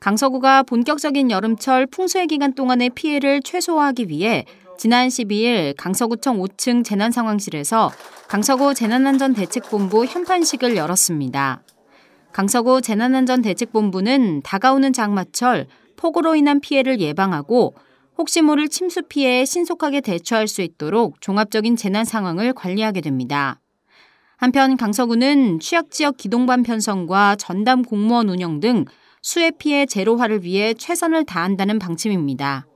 강서구가 본격적인 여름철 풍수해 기간 동안의 피해를 최소화하기 위해 지난 12일 강서구청 5층 재난상황실에서 강서구 재난안전대책본부 현판식을 열었습니다. 강서구 재난안전대책본부는 다가오는 장마철 폭우로 인한 피해를 예방하고 혹시 모를 침수 피해에 신속하게 대처할 수 있도록 종합적인 재난 상황을 관리하게 됩니다. 한편 강서구는 취약지역 기동반 편성과 전담 공무원 운영 등 수해 피해 제로화를 위해 최선을 다한다는 방침입니다.